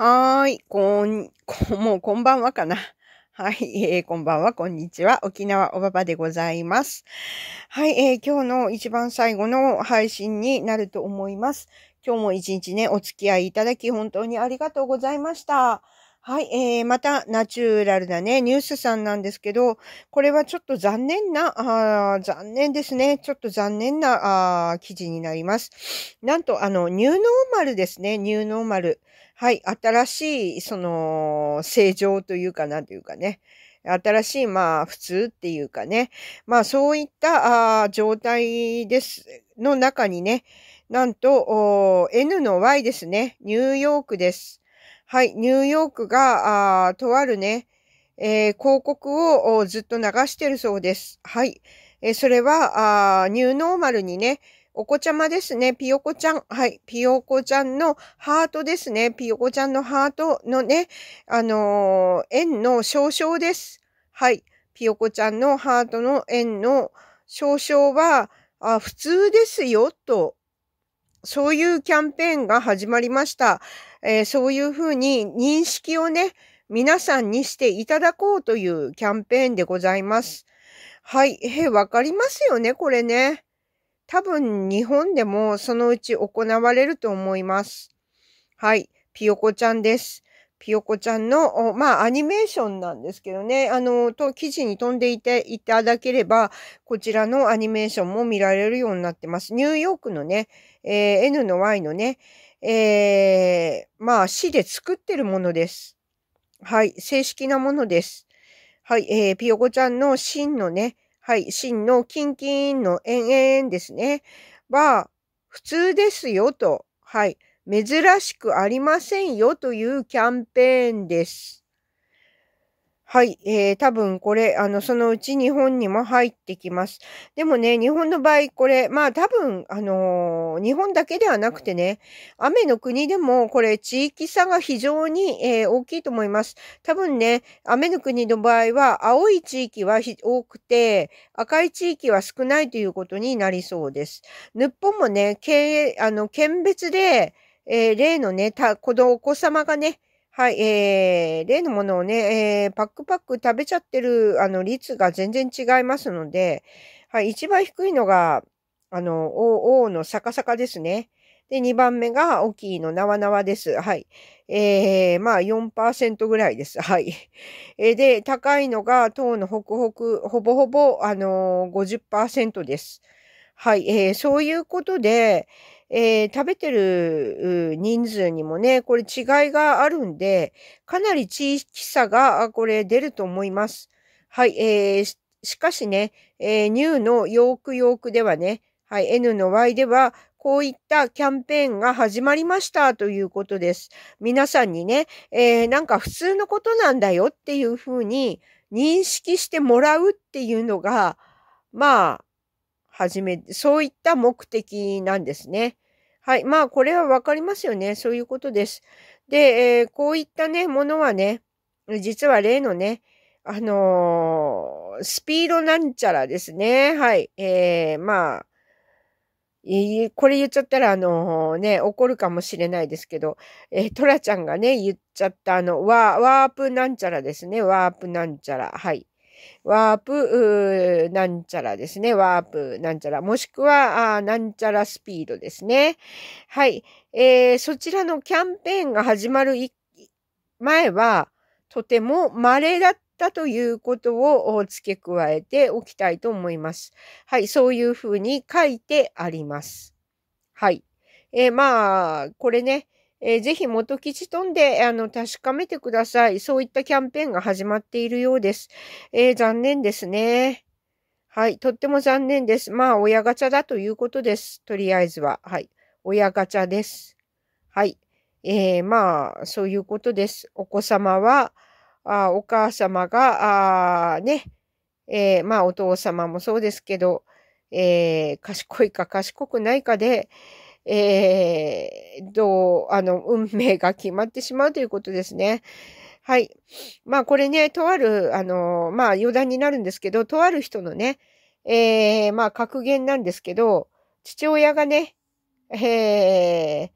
はーい、こん、こ もうこんばんはかな。はい、えー、こんばんは、こんにちは。沖縄おばばでございます。はい、えー、今日の一番最後の配信になると思います。今日も一日ね、お付き合いいただき本当にありがとうございました。はい、えー、また、ナチュラルなね、ニュースさんなんですけど、これはちょっと残念な、あ残念ですね。ちょっと残念なあ記事になります。なんと、あの、ニューノーマルですね、ニューノーマル。はい、新しい、その、正常というかなんというかね。新しい、まあ、普通っていうかね。まあ、そういったあ状態です、の中にね、なんと、N の Y ですね。ニューヨークです。はい、ニューヨークが、あとあるね、えー、広告をずっと流してるそうです。はい。えー、それは、あニューノーマルにね、お子ちゃまですね。ピヨコちゃん。はい。ピヨコちゃんのハートですね。ピヨコちゃんのハートのね、あのー、円の少々です。はい。ピヨコちゃんのハートの円の少々は、あ普通ですよ、とそういうキャンペーンが始まりました。えー、そういうふうに認識をね、皆さんにしていただこうというキャンペーンでございます。はい。えわかりますよね、これね。多分日本でもそのうち行われると思います。はい。ピヨコちゃんです。ピヨコちゃんの、まあ、アニメーションなんですけどね、あの、と、記事に飛んでいていただければ、こちらのアニメーションも見られるようになってます。ニューヨークのね、えー、N の Y のね、えー、まあ、市で作ってるものです。はい、正式なものです。はい、えー、ピヨコちゃんの真のね、はい、真のキンキンの延々ですね、は、普通ですよと、はい。珍しくありませんよというキャンペーンです。はい。えー、多分これ、あの、そのうち日本にも入ってきます。でもね、日本の場合、これ、まあ多分、あのー、日本だけではなくてね、雨の国でも、これ、地域差が非常に、えー、大きいと思います。多分ね、雨の国の場合は、青い地域は多くて、赤い地域は少ないということになりそうです。日本もね、経営、あの、県別で、えー、例のね、た、このお子様がね、はい、えー、例のものをね、えー、パックパック食べちゃってる、あの、率が全然違いますので、はい、一番低いのが、あの、お、おの逆さかですね。で、二番目が大きいの縄縄です。はい。えー、まあ4%ぐらいです。はい。えー、で、高いのが糖のホクホク、ほぼほぼ、あのー、50%です。はい。えー、そういうことで、えー、食べてる人数にもね、これ違いがあるんで、かなり地域差が、これ出ると思います。はい、えー、しかしね、えー、ニューのヨークヨークではね、はい、N の Y では、こういったキャンペーンが始まりましたということです。皆さんにね、えー、なんか普通のことなんだよっていうふうに認識してもらうっていうのが、まあ、始め、そういった目的なんですね。はい。まあ、これはわかりますよね。そういうことです。で、えー、こういったね、ものはね、実は例のね、あのー、スピードなんちゃらですね。はい。えー、まあ、これ言っちゃったら、あのー、ね、怒るかもしれないですけど、えー、トラちゃんがね、言っちゃった、あの、ワープなんちゃらですね。ワープなんちゃら。はい。ワープ、なんちゃらですね。ワープ、なんちゃら。もしくは、あなんちゃらスピードですね。はい。えー、そちらのキャンペーンが始まる前は、とても稀だったということを付け加えておきたいと思います。はい、そういうふうに書いてあります。はい。えー、まあ、これね、えー、ぜひ元吉飛んで、あの、確かめてください。そういったキャンペーンが始まっているようです。えー、残念ですね。はい。とっても残念です。まあ、親ガチャだということです。とりあえずは。はい。親ガチャです。はい。えー、まあ、そういうことです。お子様は、あお母様が、あね、えー、まあ、お父様もそうですけど、えー、賢いか賢くないかで、えー、どう、あの、運命が決まってしまうということですね。はい。まあこれね、とある、あの、まあ余談になるんですけど、とある人のね、えー、まあ格言なんですけど、父親がね、えー、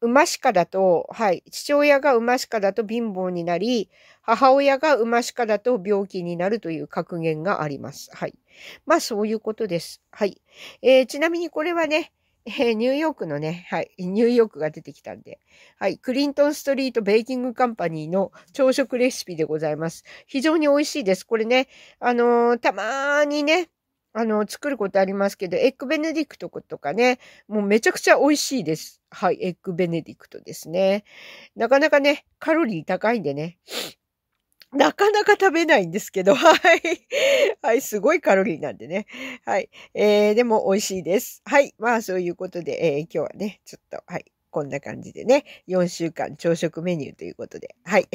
馬鹿だと、はい、父親が馬鹿だと貧乏になり、母親が馬鹿だと病気になるという格言があります。はい。まあそういうことです。はい。えー、ちなみにこれはね、えー、ニューヨークのね、はい、ニューヨークが出てきたんで、はい、クリントンストリートベーキングカンパニーの朝食レシピでございます。非常に美味しいです。これね、あのー、たまにね、あのー、作ることありますけど、エッグベネディクトとかね、もうめちゃくちゃ美味しいです。はい、エッグベネディクトですね。なかなかね、カロリー高いんでね、なかなか食べないんですけど、はい。はい、すごいカロリーなんでね。はい。えー、でも美味しいです。はい。まあ、そういうことで、えー、今日はね、ちょっと、はい。こんな感じでね、4週間朝食メニューということで。はい。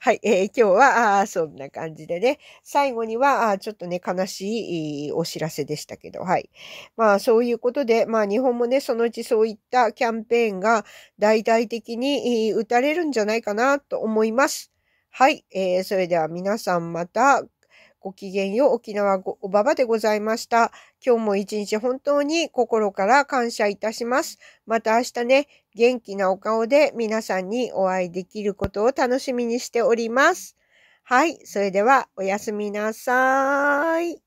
はい。えー、今日は、あそんな感じでね、最後には、あちょっとね、悲しいお知らせでしたけど、はい。まあ、そういうことで、まあ、日本もね、そのうちそういったキャンペーンが大々的に打たれるんじゃないかなと思います。はい、えー、それでは皆さんまたごきげんよう沖縄おばばでございました。今日も一日本当に心から感謝いたします。また明日ね、元気なお顔で皆さんにお会いできることを楽しみにしております。はい、それではおやすみなさーい。